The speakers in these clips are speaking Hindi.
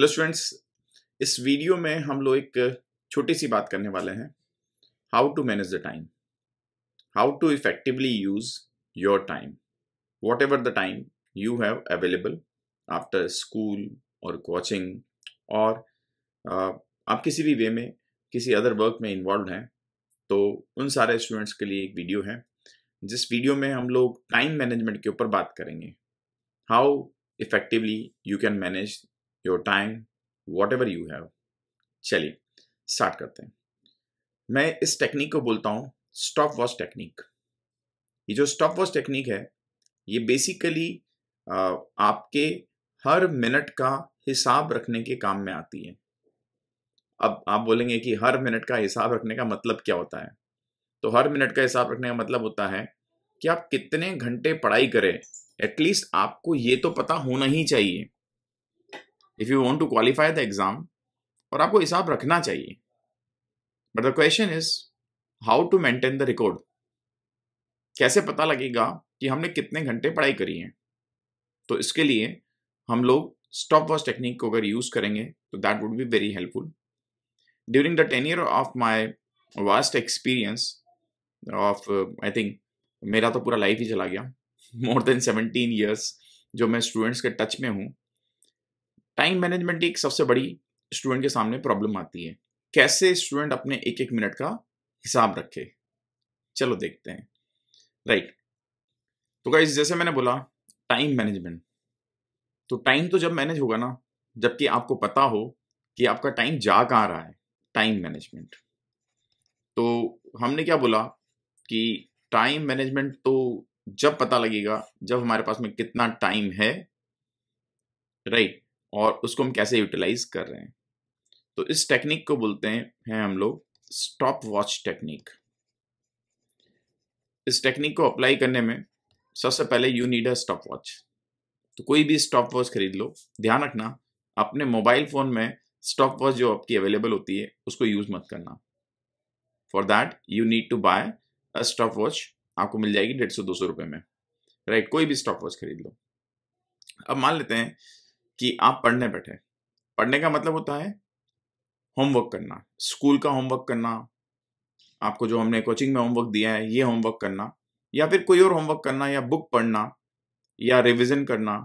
हेलो स्टूडेंट्स इस वीडियो में हम लोग एक छोटी सी बात करने वाले हैं how to manage the time how to effectively use your time what the time you have available after school और कोचिंग और आप किसी भी वे में किसी अदर वर्क में इन्वॉल्व हैं तो उन सारे स्टूडेंट्स के लिए एक वीडियो है जिस वीडियो में हम लोग टाइम मैनेजमेंट के ऊपर बात करेंगे how effectively you can manage your time what you have चलिए स्टार्ट करते हैं मैं इस टेक्निक को बोलता हूँ स्टॉप वॉच टेक्निक ये जो स्टॉप वॉच टेक्निक है ये बेसिकली आपके हर मिनट का हिसाब रखने के काम में आती है अब आप बोलेंगे कि हर मिनट का हिसाब रखने का मतलब क्या होता है तो हर मिनट का हिसाब रखने का मतलब होता है कि आप कितने घंटे पढ़ाई करें एटलीस्ट आपको ये तो पता होना ही चाहिए if you want to qualify the exam और आपको हिसाब रखना चाहिए but the question is how to maintain the record कैसे पता लगेगा कि हमने कितने घंटे पढ़ाई करी है तो इसके लिए हम लोग स्टॉप वॉच टेक्निक को अगर यूज़ करेंगे तो that would be very helpful during the ten year of my vast experience of I think मेरा तो पूरा लाइफ ही चला गया मोर देन सेवनटीन ईयर्स जो मैं स्टूडेंट्स के टच में हूँ टाइम मैनेजमेंट की एक सबसे बड़ी स्टूडेंट के सामने प्रॉब्लम आती है कैसे स्टूडेंट अपने एक एक मिनट का हिसाब रखे चलो देखते हैं राइट right. तो गाइज जैसे मैंने बोला टाइम मैनेजमेंट तो टाइम तो जब मैनेज होगा ना जबकि आपको पता हो कि आपका टाइम जा कहाँ रहा है टाइम मैनेजमेंट तो हमने क्या बोला कि टाइम मैनेजमेंट तो जब पता लगेगा जब हमारे पास में कितना टाइम है राइट right. और उसको हम कैसे यूटिलाइज कर रहे हैं तो इस टेक्निक को बोलते हैं हम लोग स्टॉप वॉच टेक्निक इस टेक्निक को अप्लाई करने में सबसे पहले you need a stop watch तो कोई भी स्टॉप वॉच खरीद लो ध्यान रखना अपने मोबाइल फ़ोन में स्टॉप वॉच जो आपकी अवेलेबल होती है उसको यूज़ मत करना for that you need to buy a stop watch आपको मिल जाएगी डेढ़ सौ दो सौ रुपए में राइट right, कोई भी स्टॉप वॉच खरीद लो अब मान लेते हैं कि आप पढ़ने बैठे पढ़ने का मतलब होता है होमवर्क करना स्कूल का होमवर्क करना आपको जो हमने कोचिंग में होमवर्क दिया है ये होमवर्क करना या फिर कोई और होमवर्क करना या बुक पढ़ना या रिविजन करना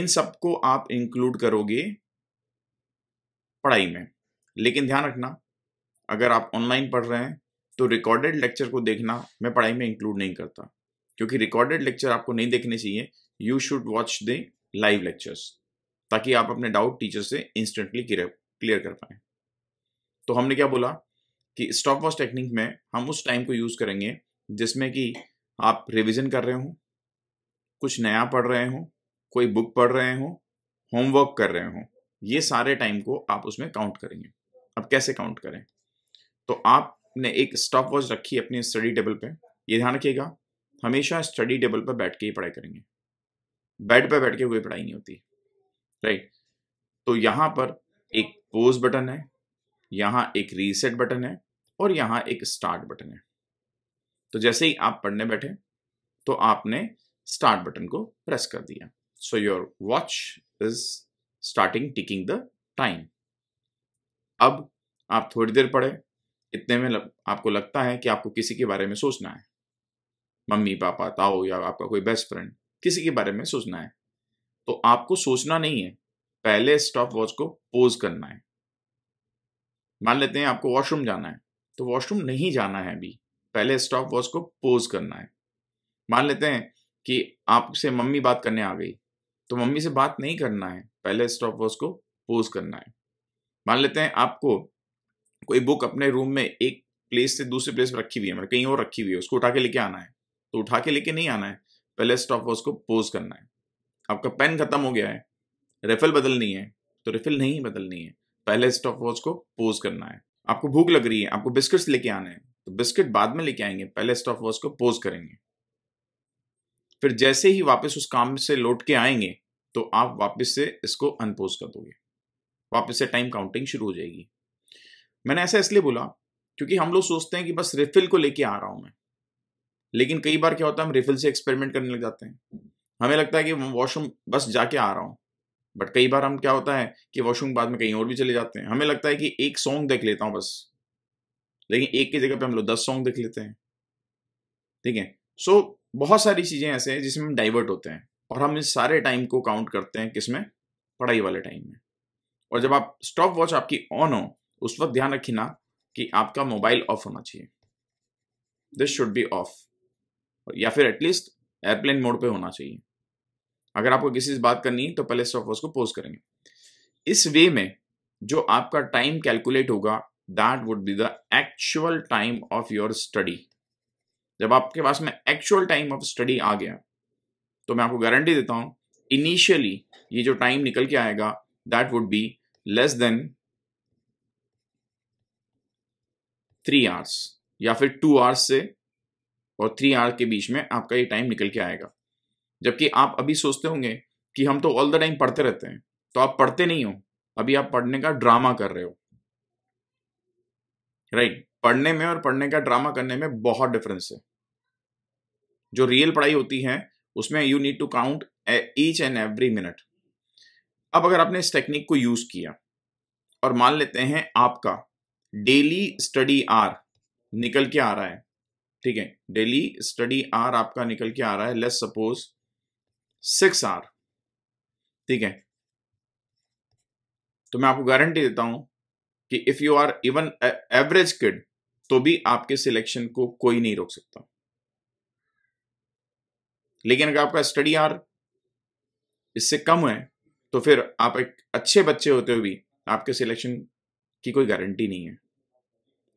इन सबको आप इंक्लूड करोगे पढ़ाई में लेकिन ध्यान रखना अगर आप ऑनलाइन पढ़ रहे हैं तो रिकॉर्डेड लेक्चर को देखना मैं पढ़ाई में इंक्लूड नहीं करता क्योंकि रिकॉर्डेड लेक्चर आपको नहीं देखने चाहिए you should watch the live lectures ताकि आप अपने डाउट टीचर से इंस्टेंटली क्लियर कर पाए तो हमने क्या बोला कि स्टॉप वॉच टेक्निक में हम उस टाइम को यूज़ करेंगे जिसमें कि आप रिविजन कर रहे हो कुछ नया पढ़ रहे हो कोई बुक पढ़ रहे हो होमवर्क कर रहे हो ये सारे टाइम को आप उसमें काउंट करेंगे अब कैसे काउंट करें तो आपने एक स्टॉप वॉच रखी अपने स्टडी टेबल पे ये ध्यान रखिएगा हमेशा स्टडी टेबल पर बैठ के ही पढ़ाई करेंगे बेड पर बैठ के कोई पढ़ाई नहीं होती राइट तो यहां पर एक पोज बटन है यहां एक रीसेट बटन है और यहां एक स्टार्ट बटन है तो जैसे ही आप पढ़ने बैठे तो आपने स्टार्ट बटन को प्रेस कर दिया so your watch is starting ticking the time अब आप थोड़ी देर पढ़े इतने में लग, आपको लगता है कि आपको किसी के बारे में सोचना है मम्मी पापा ताओ या आपका कोई बेस्ट फ्रेंड किसी के बारे में सोचना है तो आपको सोचना नहीं है पहले स्टॉप वॉच को पोज करना है मान लेते हैं आपको वॉशरूम जाना है तो वॉशरूम नहीं जाना है अभी पहले स्टॉप वॉच को पोज करना है मान लेते हैं कि आपसे मम्मी बात करने आ गई तो मम्मी से बात नहीं करना है पहले स्टॉप वॉच को पोज करना है मान लेते हैं आपको कोई बुक अपने रूम में एक प्लेस से दूसरे प्लेस पर रखी हुई है मतलब कहीं और रखी हुई है उसको उठा के लेके आना है तो उठा के लेके नहीं आना है पहले स्टॉप वॉच को पोज करना है आपका पेन खत्म हो गया है रेफिल बदलनी है तो रिफिल नहीं बदलनी है पहले स्टॉप वॉच को पोज करना है आपको भूख लग रही है आपको बिस्किट्स लेके आने हैं तो बिस्किट बाद में लेके आएंगे पहले स्टॉप वॉच को पोज करेंगे फिर जैसे ही वापस उस काम से लौट के आएंगे तो आप वापस से इसको अनपोज कर दोगे वापस से टाइम काउंटिंग शुरू हो जाएगी मैंने ऐसा इसलिए बोला क्योंकि हम लोग सोचते हैं कि बस रिफिल को लेके आ रहा हूं मैं लेकिन कई बार क्या होता है हम रिफिल से एक्सपेरिमेंट करने लग जाते हैं हमें लगता है कि वॉशरूम बस जाके आ रहा हूँ बट कई बार हम क्या होता है कि वॉशरूम बाद में कहीं और भी चले जाते हैं हमें लगता है कि एक सॉन्ग देख लेता हूँ बस लेकिन एक की जगह पे हम लोग दस सॉन्ग देख लेते हैं ठीक है सो so, बहुत सारी चीज़ें ऐसे हैं जिसमें हम डाइवर्ट होते हैं और हम इस सारे टाइम को काउंट करते हैं किसमें पढ़ाई वाले टाइम में और जब आप स्टॉप वॉच आपकी ऑन हो उस वक्त ध्यान रखना कि आपका मोबाइल ऑफ होना चाहिए दिस शुड बी ऑफ या फिर एटलीस्ट एयरप्लेन मोड पे होना चाहिए अगर आपको किसी से बात करनी है तो पहले स्टॉप को पोज करेंगे इस वे में जो आपका टाइम कैलकुलेट होगा that would be the actual time of your study जब आपके पास में एक्चुअल टाइम ऑफ स्टडी आ गया तो मैं आपको गारंटी देता हूं इनिशियली ये जो टाइम निकल के आएगा that would be less than three hours या फिर टू आवर्स से और थ्री आवर्स के बीच में आपका ये टाइम निकल के आएगा जबकि आप अभी सोचते होंगे कि हम तो ऑल द टाइम पढ़ते रहते हैं तो आप पढ़ते नहीं हो अभी आप पढ़ने का ड्रामा कर रहे हो राइट right. पढ़ने में और पढ़ने का ड्रामा करने में बहुत डिफरेंस है जो रियल पढ़ाई होती है उसमें you need to count each and every minute अब अगर आपने इस टेक्निक को यूज किया और मान लेते हैं आपका डेली स्टडी आर निकल के आ रहा है ठीक है डेली स्टडी आर आपका निकल के आ रहा है लेस सपोज सिक्स आर ठीक है तो मैं आपको गारंटी देता हूं कि if you are even average kid तो भी आपके सिलेक्शन को कोई नहीं रोक सकता लेकिन अगर आपका स्टडी आर इससे कम है तो फिर आप एक अच्छे बच्चे होते हुए भी आपके सिलेक्शन की कोई गारंटी नहीं है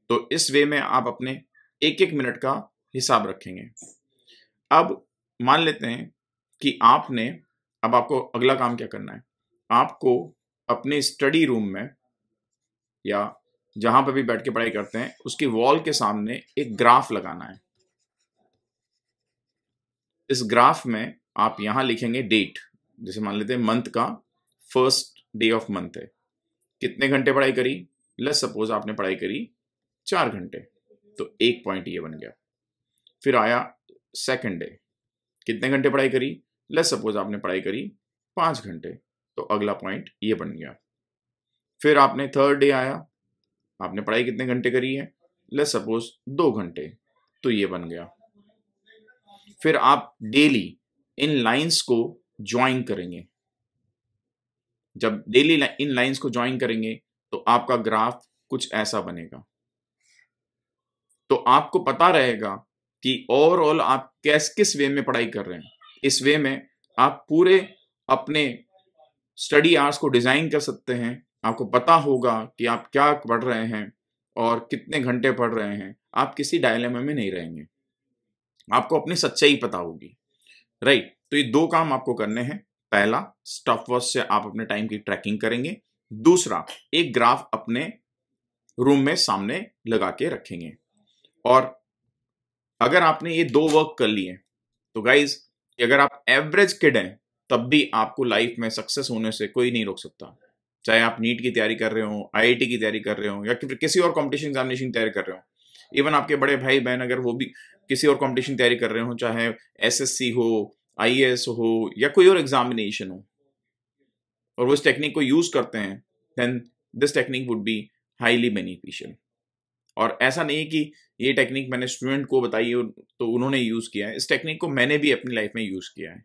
तो इस वे में आप अपने एक एक मिनट का हिसाब रखेंगे अब मान लेते हैं कि आपने अब आपको अगला काम क्या करना है आपको अपने स्टडी रूम में या जहां पर भी बैठ के पढ़ाई करते हैं उसकी वॉल के सामने एक ग्राफ लगाना है इस ग्राफ में आप यहां लिखेंगे डेट जैसे मान लेते हैं मंथ का फर्स्ट डे ऑफ मंथ है कितने घंटे पढ़ाई करी लेट्स सपोज आपने पढ़ाई करी चार घंटे तो एक पॉइंट ये बन गया फिर आया सेकेंड डे कितने घंटे पढ़ाई करी लेट सपोज आपने पढ़ाई करी पांच घंटे तो अगला पॉइंट ये बन गया फिर आपने थर्ड डे आया आपने पढ़ाई कितने घंटे करी है लेट सपोज दो घंटे तो ये बन गया फिर आप डेली इन लाइंस को ज्वाइन करेंगे जब डेली इन लाइंस को ज्वाइन करेंगे तो आपका ग्राफ कुछ ऐसा बनेगा तो आपको पता रहेगा कि ओवरऑल आप कैस किस वे में पढ़ाई कर रहे हैं इस वे में आप पूरे अपने स्टडी आवर्स को डिज़ाइन कर सकते हैं आपको पता होगा कि आप क्या पढ़ रहे हैं और कितने घंटे पढ़ रहे हैं आप किसी डायलेमा में नहीं रहेंगे आपको अपनी सच्चाई पता होगी राइट तो ये दो काम आपको करने हैं पहला स्टॉप वॉच से आप अपने टाइम की ट्रैकिंग करेंगे दूसरा एक ग्राफ अपने रूम में सामने लगा के रखेंगे और अगर आपने ये दो वर्क कर लिए तो गाइज कि अगर आप एवरेज किड हैं तब भी आपको लाइफ में सक्सेस होने से कोई नहीं रोक सकता चाहे आप नीट की तैयारी कर रहे हो आईआईटी की तैयारी कर रहे हो या फिर किसी और कॉम्पिटिशन एग्जामिनेशन की तैयारी कर रहे हो इवन आपके बड़े भाई बहन अगर वो भी किसी और कॉम्पिटिशन तैयारी कर रहे हो चाहे एसएससी हो आईएएस हो या कोई और एग्जामिनेशन हो और वो इस टेक्निक को यूज करते हैं then this technique would be highly beneficial और ऐसा नहीं कि ये टेक्निक मैंने स्टूडेंट को बताई तो उन्होंने यूज़ किया है इस टेक्निक को मैंने भी अपनी लाइफ में यूज़ किया है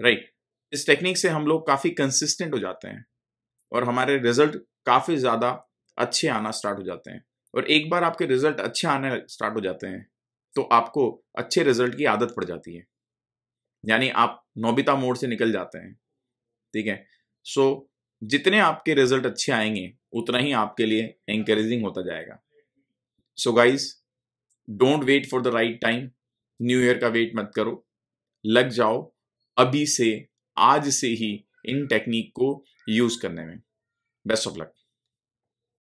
राइट right. इस टेक्निक से हम लोग काफ़ी कंसिस्टेंट हो जाते हैं और हमारे रिजल्ट काफ़ी ज़्यादा अच्छे आना स्टार्ट हो जाते हैं और एक बार आपके रिजल्ट अच्छे आने स्टार्ट हो जाते हैं तो आपको अच्छे रिजल्ट की आदत पड़ जाती है यानी आप नोबिता मोड से निकल जाते हैं ठीक है सो so, जितने आपके रिजल्ट अच्छे आएंगे उतना ही आपके लिए एंकरेजिंग होता जाएगा so guys don't wait for the right time new year का वेट मत करो लग जाओ अभी से आज से ही इन टेक्निक को यूज करने में बेस्ट ऑफ लक